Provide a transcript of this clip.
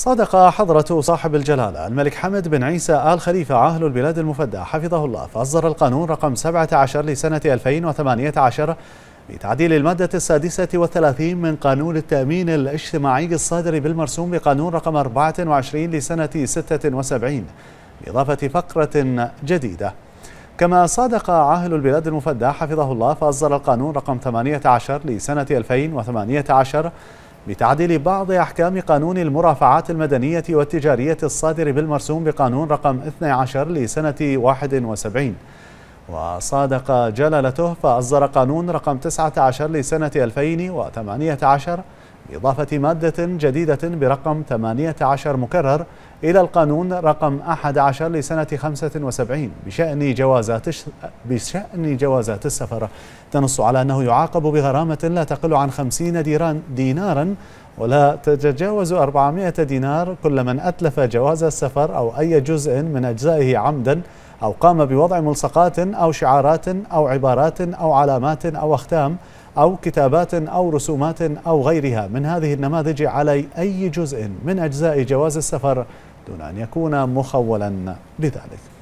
صادق حضرة صاحب الجلالة الملك حمد بن عيسى آل خليفة عاهل البلاد المفدى حفظه الله فأصدر القانون رقم 17 لسنة 2018 بتعديل المادة السادسة والثلاثين من قانون التأمين الاجتماعي الصادر بالمرسوم بقانون رقم 24 لسنة 76 بإضافة فقرة جديدة كما صادق عاهل البلاد المفدى حفظه الله فأصدر القانون رقم 18 لسنة 2018 بتعديل بعض أحكام قانون المرافعات المدنية والتجارية الصادر بالمرسوم بقانون رقم 12 لسنة 71 وصادق جلالته فأصدر قانون رقم 19 لسنة 2018 بإضافة مادة جديدة برقم 18 مكرر إلى القانون رقم 11 لسنة 75 بشأن جوازات بشأن جوازات السفر تنص على أنه يعاقب بغرامة لا تقل عن 50 ديران دينارا ولا تتجاوز 400 دينار كل من أتلف جواز السفر أو أي جزء من أجزائه عمدا أو قام بوضع ملصقات أو شعارات أو عبارات أو علامات أو أختام أو كتابات أو رسومات أو غيرها من هذه النماذج على أي جزء من أجزاء جواز السفر دون أن يكون مخولا لذلك